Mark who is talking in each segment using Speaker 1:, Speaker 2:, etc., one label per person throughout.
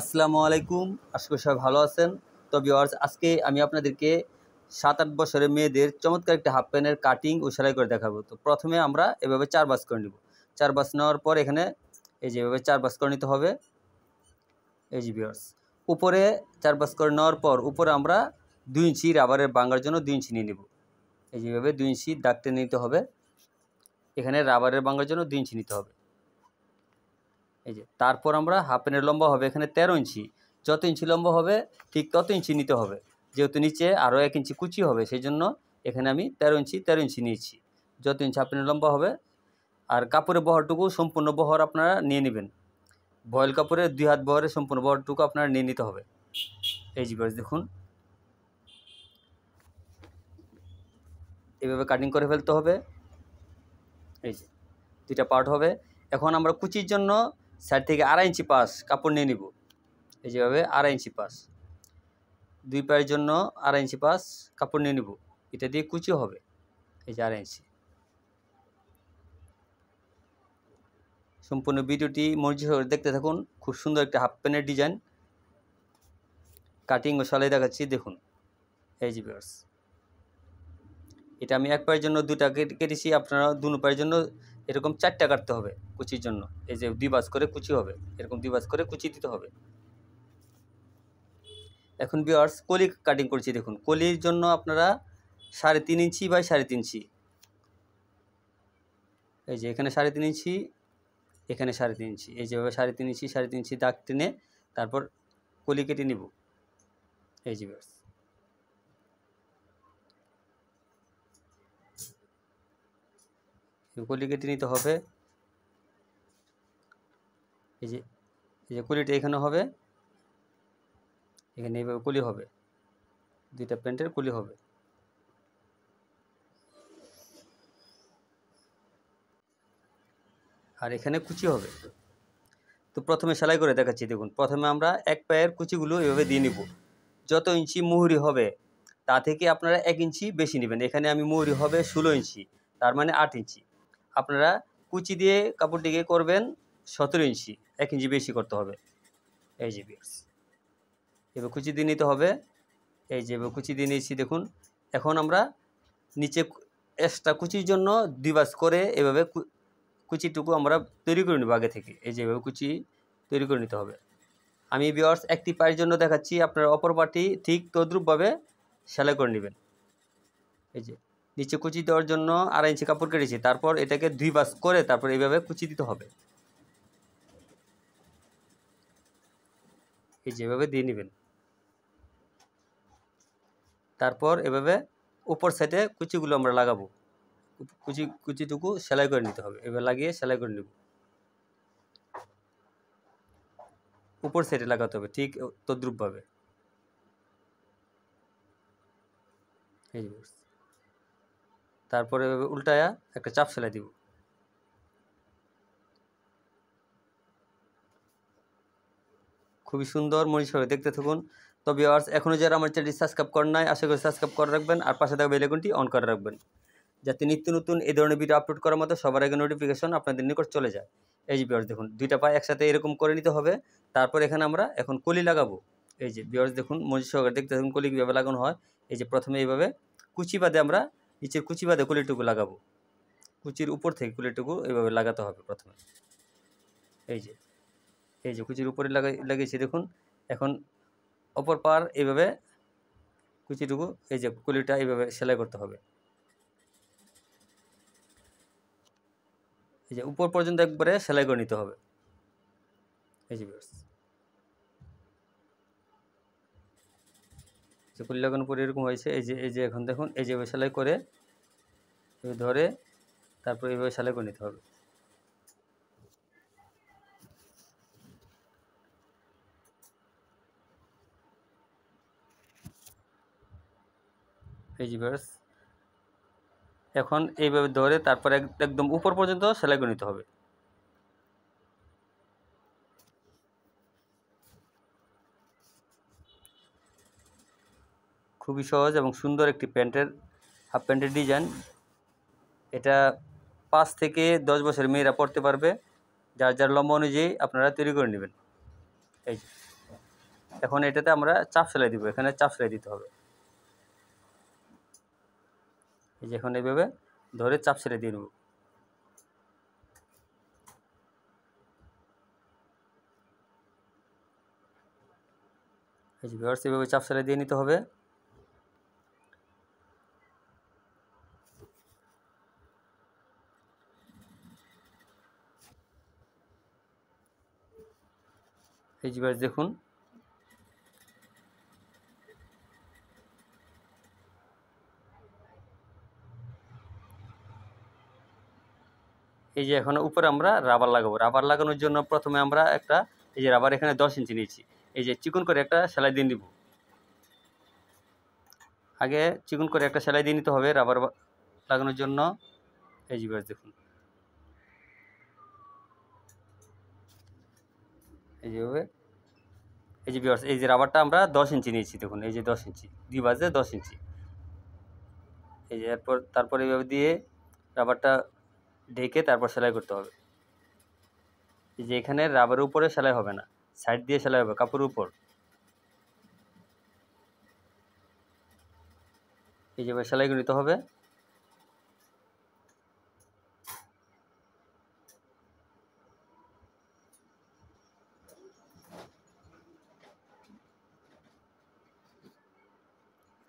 Speaker 1: আসসালামু আলাইকুম আশা করি সবাই ভালো আছেন তো ভিওয়ার্স আজকে আমি আপনাদেরকে সাত আট বছরের মেয়েদের চমৎকার একটা হাফ প্যান্টের কাটিং ও সেলাই করে দেখাবো তো প্রথমে আমরা এভাবে চার বাস করে নেব চার বাস নেওয়ার পর এখানে এই যে এভাবে চার বাস করে নিতে হবে এই যে ভিওয়ার্স উপরে চার বাস করে নেওয়ার পর উপরে আমরা দুই ইঞ্চি রাবারের বাঙ্গার জন্য দুই ইঞ্চি নিয়ে নেব এই যেভাবে দুই ইঞ্চি দাগ নিতে হবে এখানে রাবারের বাঙ্গার জন্য দুই ইঞ্চি নিতে হবে এই যে তারপর আমরা হাফ প্যান্টের লম্বা হবে এখানে তেরো ইঞ্চি যত ইঞ্চি লম্বা হবে ঠিক তত ইঞ্চি নিতে হবে যেহেতু নিচে আরও এক ইঞ্চি কুচি হবে সেই জন্য এখানে আমি তেরো ইঞ্চি তেরো ইঞ্চি নিয়েছি যত ইঞ্চি হাফ প্যান্টের লম্বা হবে আর কাপড়ের বহরটুকু সম্পূর্ণ বহর আপনারা নিয়ে নেবেন বয়েল কাপড়ের দুই হাত বহরের সম্পূর্ণ বহরটুকু আপনারা নিয়ে নিতে হবে এই জিবাস দেখুন এভাবে কাটিং করে ফেলতে হবে এই যে দুইটা পার্ট হবে এখন আমরা কুচির জন্য সাইড থেকে আড়াই ইঞ্চি পাস কাপড় নিয়ে নিব এই যেভাবে আড়াই ইঞ্চি পাস দুই পায়ের জন্য আড়াই ইঞ্চি পাস কাপড় নিয়ে নিব এটা দিয়ে কুচি হবে এই যে আড়াই ইঞ্চি সম্পূর্ণ ভিডিওটি হয়ে দেখতে থাকুন খুব সুন্দর একটা হাফ প্যান্টের ডিজাইন কাটিং ও সালাই দেখাচ্ছি দেখুন এই জি এটা আমি এক পায়ের জন্য দুটা কেটেছি আপনারা দু পায়ের জন্য এরকম চারটা কাটতে হবে কুচির জন্য এই যে দুই করে কুচি হবে এরকম দুই করে কুচি দিতে হবে এখন বিয়ার্স কলি কাটিং করছি দেখুন কলির জন্য আপনারা সাড়ে তিন ইঞ্চি বাই সাড়ে তিন ইঞ্চি এই যে এখানে সাড়ে তিন ইঞ্চি এখানে সাড়ে তিন ইঞ্চি এই যেভাবে সাড়ে তিন ইঞ্চি সাড়ে তিন ইঞ্চি দাগ টেনে তারপর কলি কেটে নিব এই যে বিয়ার্স কুলিকেটি নিতে হবে এই যে এই যে কুলিটা এখানে হবে এখানে এইভাবে কুলি হবে দুইটা প্যান্টের কুলি হবে আর এখানে কুচি হবে তো প্রথমে সেলাই করে দেখাচ্ছি দেখুন প্রথমে আমরা এক পায়ের কুচিগুলো এভাবে দিয়ে নিব যত ইঞ্চি মুহুরি হবে তা থেকে আপনারা এক ইঞ্চি বেশি নেবেন এখানে আমি মুহুরি হবে ষোলো ইঞ্চি তার মানে আট ইঞ্চি আপনারা কুচি দিয়ে কাপড়টিকে করবেন সতেরো ইঞ্চি এক ইঞ্চি বেশি করতে হবে এই যে বিয়ার্স এবার কুচি দিয়ে নিতে হবে এই যে এবার কুচি দিয়ে নিয়েছি দেখুন এখন আমরা নিচে এক্সট্রা কুচির জন্য দুই বাস করে এভাবে কুচিটুকু আমরা তৈরি করে নেব আগে থেকে এই যে এভাবে কুচি তৈরি করে নিতে হবে আমি বিয়ার্স একটি পায়ের জন্য দেখাচ্ছি আপনার অপর পাটি ঠিক তদ্রুপভাবে সেলাই করে নেবেন এই যে নিচে কুচি দেওয়ার জন্য আড়াই ইঞ্চি কাপড় কেটেছি তারপর এটাকে দুই বাস করে তারপর এইভাবে কুচি দিতে হবে এই যেভাবে দিয়ে নেবেন তারপর এভাবে উপর সাইডে কুচিগুলো আমরা লাগাবো কুচি কুচিটুকু সেলাই করে নিতে হবে এবার লাগিয়ে সেলাই করে নেব উপর সাইডে লাগাতে হবে ঠিক তদ্রুপভাবে এই তারপরে উল্টায়া একটা চাপ ফেলে দিব খুবই সুন্দর হবে দেখতে থাকুন তো ভিওয়ার্স এখনও যারা আমার চ্যানেলটি সাবস্ক্রাইব করেন নাই আশা করি সাবস্ক্রাইব করে রাখবেন আর পাশে থাকা বেলেগুনটি অন করে রাখবেন যাতে নিত্য নতুন এই ধরনের ভিডিও আপলোড করার মতো সবার আগে নোটিফিকেশন আপনাদের নিকট চলে যায় এই যে ভিওয়ার্স দেখুন দুইটা পা একসাথে এরকম করে নিতে হবে তারপর এখানে আমরা এখন কলি লাগাবো এই যে বিয়ার্স দেখুন মনীষ সহকারে দেখতে থাকুন কলি কীভাবে লাগানো হয় এই যে প্রথমে এইভাবে কুচি বাদে আমরা নিচের কুচি বাদে কুলিটুকু লাগাবো কুচির উপর থেকে কুলিটুকু এভাবে লাগাতে হবে প্রথমে এই যে এই যে কুচির উপরে লাগাই লাগিয়েছি দেখুন এখন অপর পার এইভাবে কুচিটুকু এই যে কুলিটা এইভাবে সেলাই করতে হবে এই যে উপর পর্যন্ত একবারে সেলাই করে নিতে হবে এই যে তো লাগানোর পরে এরকম হয়েছে এই যে এই যে এখন দেখুন এই যে এভাবে সেলাই করে ধরে তারপর এইভাবে সেলাই করে নিতে হবে এই এখন এইভাবে ধরে তারপর একদম উপর পর্যন্ত সেলাই করে নিতে হবে খুবই সহজ এবং সুন্দর একটি প্যান্টের হাফ প্যান্টের ডিজাইন এটা পাঁচ থেকে দশ বছর মেয়েরা পড়তে পারবে যার যার লম্বা অনুযায়ী আপনারা তৈরি করে নেবেন এই এখন এটাতে আমরা চাপ সেলাই দিব এখানে চাপ সেলাই দিতে হবে এই যে এখন এইভাবে ধরে চাপ সেলাই দিয়ে নেব এই যে ভিওর্স এভাবে চাপ সেলাই দিয়ে নিতে হবে এই যে দেখুন এই যে এখন উপরে আমরা রাবার লাগাবো রাবার লাগানোর জন্য প্রথমে আমরা একটা এই যে রাবার এখানে দশ ইঞ্চি নিয়েছি এই যে চিকন করে একটা সেলাই দিয়ে নিব আগে চিকন করে একটা সেলাই দিয়ে নিতে হবে রাবার লাগানোর জন্য এই যে দেখুন এই যেভাবে এই যে বিয়ার্স এই যে রাবারটা আমরা দশ ইঞ্চি নিয়েছি দেখুন এই যে দশ ইঞ্চি দুই বাজে দশ ইঞ্চি এই যে এরপর তারপর এইভাবে দিয়ে রাবারটা ঢেকে তারপর সেলাই করতে হবে এই যে এখানে রাবারের উপরে সেলাই হবে না সাইড দিয়ে সেলাই হবে কাপড়ের উপর এই যেভাবে সেলাই নিতে হবে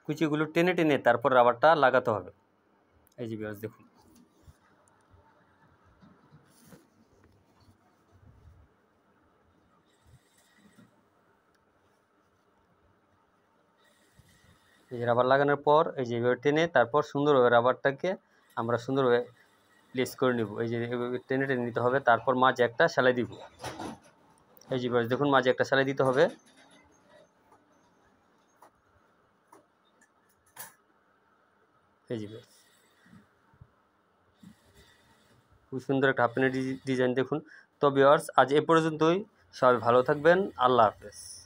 Speaker 1: কুচিগুলো টেনে টেনে তারপর রাবারটা লাগাতে হবে এই যে বিয়াস দেখুন এই যে রাবার লাগানোর পর এই যে এভাবে টেনে তারপর সুন্দরভাবে রাবারটাকে আমরা সুন্দরভাবে প্লেস করে নিব এই যে টেনে টেনে নিতে হবে তারপর মাঝে একটা সেলাই দিব এই যে দেখুন মাঝে একটা সেলাই দিতে হবে পেজিবেস খুব সুন্দর একটা হাফ প্যান্টের ডিজাইন দেখুন তো বিয়ার্স আজ এ পর্যন্তই সবাই ভালো থাকবেন আল্লাহ হাফেজ